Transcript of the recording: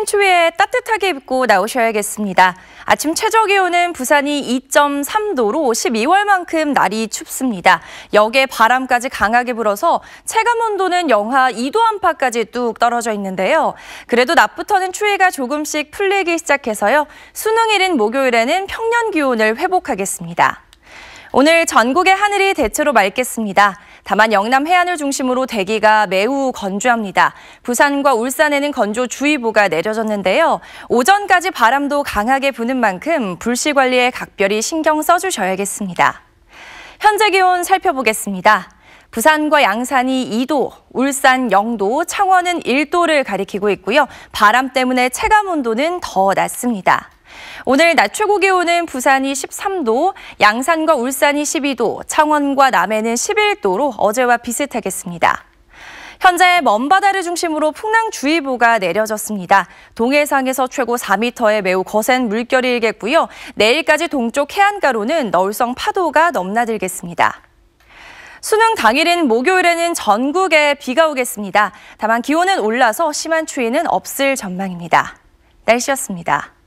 추운 추위에 따뜻하게 입고 나오셔야겠습니다. 아침 최저 기온은 부산이 2.3도로 12월만큼 날이 춥습니다. 역에 바람까지 강하게 불어서 체감 온도는 영하 2도 안팎까지 뚝 떨어져 있는데요. 그래도 낮부터는 추위가 조금씩 풀리기 시작해서요. 수능일인 목요일에는 평년 기온을 회복하겠습니다. 오늘 전국의 하늘이 대체로 맑겠습니다. 다만 영남 해안을 중심으로 대기가 매우 건조합니다. 부산과 울산에는 건조주의보가 내려졌는데요. 오전까지 바람도 강하게 부는 만큼 불씨 관리에 각별히 신경 써주셔야겠습니다. 현재 기온 살펴보겠습니다. 부산과 양산이 2도, 울산 0도, 창원은 1도를 가리키고 있고요. 바람 때문에 체감 온도는 더 낮습니다. 오늘 낮 최고 기온은 부산이 13도, 양산과 울산이 12도, 창원과 남해는 11도로 어제와 비슷하겠습니다. 현재 먼바다를 중심으로 풍랑주의보가 내려졌습니다. 동해상에서 최고 4m의 매우 거센 물결이 일겠고요. 내일까지 동쪽 해안가로는 너울성 파도가 넘나들겠습니다. 수능 당일인 목요일에는 전국에 비가 오겠습니다. 다만 기온은 올라서 심한 추위는 없을 전망입니다. 날씨였습니다.